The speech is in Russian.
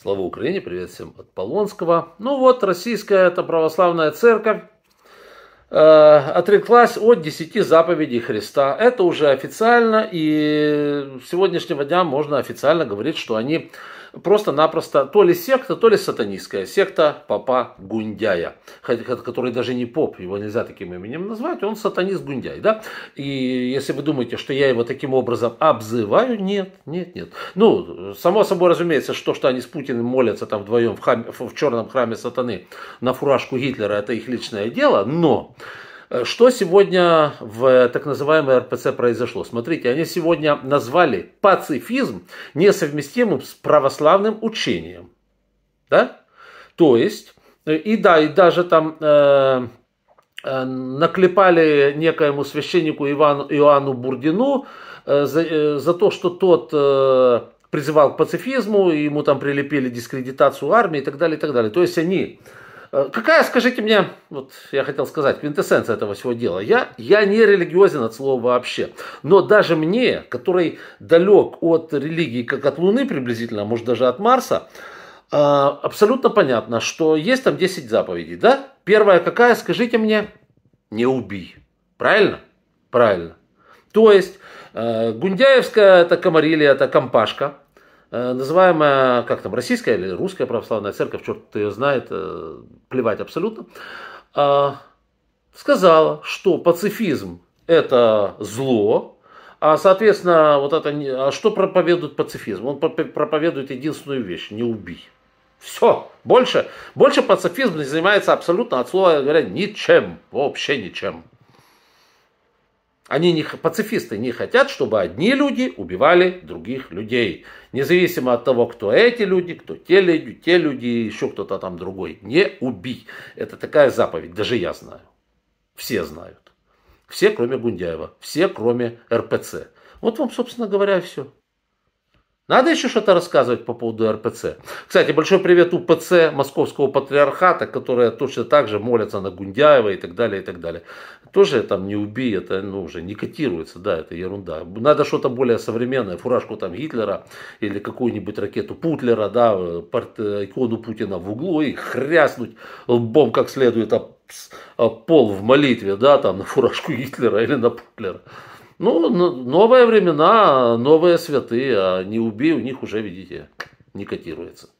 Слава Украине, привет всем от Полонского. Ну вот, российская это православная церковь Э, отреклась от десяти заповедей Христа. Это уже официально, и с сегодняшнего дня можно официально говорить, что они просто-напросто то ли секта, то ли сатанистская. Секта Папа Гундяя, который даже не поп, его нельзя таким именем назвать, он сатанист Гундяй, да? И если вы думаете, что я его таким образом обзываю, нет, нет, нет. Ну, само собой разумеется, что, что они с Путиным молятся там вдвоем в, храме, в черном храме сатаны на фуражку Гитлера, это их личное дело, но Э, что сегодня в э, так называемой РПЦ произошло? Смотрите, они сегодня назвали пацифизм несовместимым с православным учением. Да? То есть, э, и да, и даже там э, э, наклепали некоему священнику Ивану, Иоанну Бурдину э, за, э, за то, что тот э, призывал к пацифизму, и ему там прилепили дискредитацию армии и так далее, и так далее. То есть они Э, какая, скажите мне, вот я хотел сказать, квинтэссенция этого всего дела? Я, я не религиозен от слова вообще. Но даже мне, который далек от религии, как от Луны приблизительно, а может даже от Марса, э, абсолютно понятно, что есть там 10 заповедей, да? Первая какая, скажите мне, не убий. Правильно? Правильно. То есть, э, Гундяевская это комарилия, это компашка – Э, называемая, как там, российская или русская православная церковь, черт ее знает, э, плевать абсолютно, э, сказала, что пацифизм – это зло, а, соответственно, вот это, а что проповедует пацифизм? Он проповедует единственную вещь – не убий. Все, больше, больше пацифизм занимается абсолютно от слова говоря ничем, вообще ничем. Они не, пацифисты не хотят, чтобы одни люди убивали других людей. Независимо от того, кто эти люди, кто те люди, те люди, еще кто-то там другой. Не убий. Это такая заповедь, даже я знаю. Все знают. Все, кроме Гундяева. Все, кроме РПЦ. Вот вам, собственно говоря, все. Надо еще что-то рассказывать по поводу РПЦ. Кстати, большой привет УПЦ Московского Патриархата, которые точно так же молятся на Гундяева и так далее, и так далее. Тоже там не убей, это ну, уже не котируется, да, это ерунда. Надо что-то более современное, фуражку там Гитлера или какую-нибудь ракету Путлера, да, порт, икону Путина в углу и хряснуть лбом как следует, а, а пол в молитве, да, там на фуражку Гитлера или на Путлера. Ну, новые времена, новые святые, а не убей у них уже, видите, не котируется.